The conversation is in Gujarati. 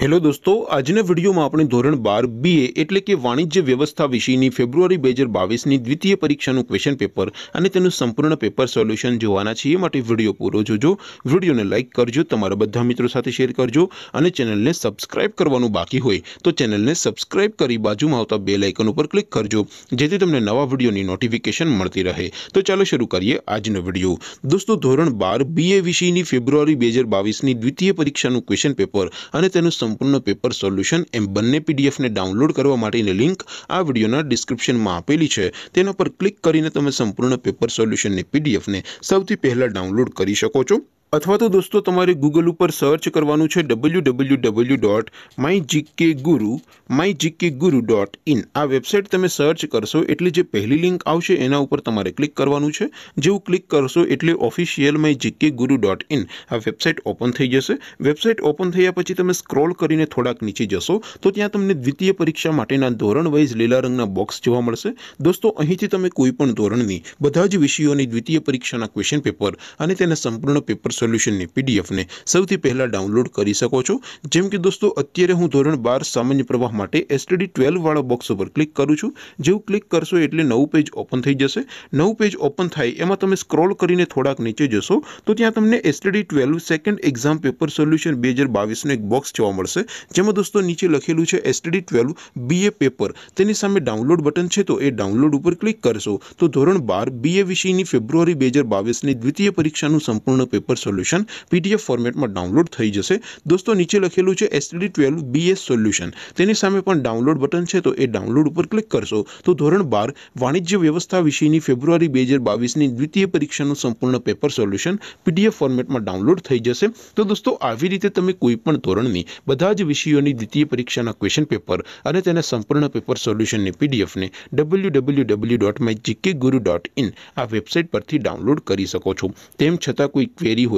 હેલો દોસ્તો આજના વિડીયોમાં આપણે ધોરણ બાર બીએ એટલે કે વાણિજ્ય વ્યવસ્થા વિષયની ફેબ્રુઆરી બે હજાર બાવીસની દ્વિતીય પરીક્ષાનું ક્વેશ્ચન પેપર અને તેનું સંપૂર્ણ પેપર સોલ્યુશન જોવાના છીએ એ માટે વિડીયો પૂરો જોજો વિડીયોને લાઇક કરજો તમારા બધા મિત્રો સાથે શેર કરજો અને ચેનલને સબસ્ક્રાઇબ કરવાનું બાકી હોય તો ચેનલને સબસ્ક્રાઇબ કરી બાજુમાં આવતા બે લાઇકન ઉપર ક્લિક કરજો જેથી તમને નવા વિડીયોની નોટિફિકેશન મળતી રહે તો ચાલો શરૂ કરીએ આજનો વિડીયો દોસ્તો ધોરણ બાર બીએ વિષયની ફેબ્રુઆરી બે હજાર બાવીસની દ્વિતીય પરીક્ષાનું ક્વેશ્ચન પેપર અને તેનું સંપૂર્ણ પેપર સોલ્યુશન એમ બંને પીડીએફને ડાઉનલોડ કરવા માટેની લિંક આ વિડીયોના ડિસ્ક્રિપ્શનમાં આપેલી છે તેના પર ક્લિક કરીને તમે સંપૂર્ણ પેપર સોલ્યુશનની પીડીએફને સૌથી પહેલાં ડાઉનલોડ કરી શકો છો અથવા તો દોસ્તો તમારે ગૂગલ ઉપર સર્ચ કરવાનું છે W W W dot my GK Guru my GK Guru dot in આ વેબસાઇટ તમે સર્ચ કરશો એટલે જે પહેલી લિંક આવશે એના ઉપર તમારે ક્લિક કરવાનું છે જેવું ક્લિક કરશો એટલે official my GK Guru dot in આ વેબસાઇટ ઓપન થઈ જશે વેબસાઇટ ઓપન થયા પછી તમે સ્ક્રોલ કરીને થોડાક નીચે જશો તો ત્યાં તમને દ્વિતીય પરીક્ષા માટેના ધોરણ વાઇઝ લીલા રંગના બોક્સ જોવા મળશે દોસ્તો અહીંથી તમે કોઈપણ ધોરણની બધા જ વિષયોની દ્વિતીય પરીક્ષાના ક્વેશ્ચન પેપર અને તેના સંપૂર્ણ પેપર્સ સોલ્યુશનની પીડીએફને સૌથી પહેલાં ડાઉનલોડ કરી શકો છો જેમ કે દોસ્તો અત્યારે હું ધોરણ બાર સામાન્ય પ્રવાહ માટે એસટીડી ટ્વેલ્વવાળા બોક્સ ઉપર ક્લિક કરું છું જેવું ક્લિક કરશો એટલે નવું પેજ ઓપન થઈ જશે નવું પેજ ઓપન થાય એમાં તમે સ્ક્રોલ કરીને થોડાક નીચે જશો તો ત્યાં તમને STD twelve second exam paper solution બે હજાર બાવીસનું એક બોક્સ જોવા મળશે જેમાં દોસ્તો નીચે લખેલું છે એસટીડી ટ્વેલ્વ બીએ પેપર તેની સામે ડાઉનલોડ બટન છે તો એ ડાઉનલોડ ઉપર ક્લિક કરશો તો ધોરણ બાર બીએ વિષયની ફેબ્રુઆરી બે હજાર બાવીસની દ્વિતીય પરીક્ષાનું સંપૂર્ણ પેપર સોલ્યુશન પીડીએફ ફોર્મેટમાં ડાઉનલોડ થઈ જશે દોસ્તો નીચે લખેલું છે એસટીડી ટ્વેલ્વ એસ સોલ્યુશન તેની સામે પણ ડાઉનલોડ બટન છે તો એ ડાઉનલોડ ઉપર ક્લિક કરશો તો ધોરણ બાર વાણિજ્ય વ્યવસ્થા વિષયની ફેબ્રુઆરી બે હજાર બાવીસની દ્વિતીય પરીક્ષાનું સંપૂર્ણ પેપર સોલ્યુશન પીડીએફ ફોર્મેટમાં ડાઉનલોડ થઈ જશે તો દોસ્તો આવી રીતે તમે કોઈપણ ધોરણની બધા જ વિષયોની દ્વિતીય પરીક્ષાના ક્વેશ્ચન પેપર અને તેના સંપૂર્ણ પેપર સોલ્યુશનની પીડીએફને W W W dot my GK Guru dot in આ વેબસાઇટ પરથી ડાઉનલોડ કરી શકો છો તેમ છતાં કોઈ ક્વેરી હોય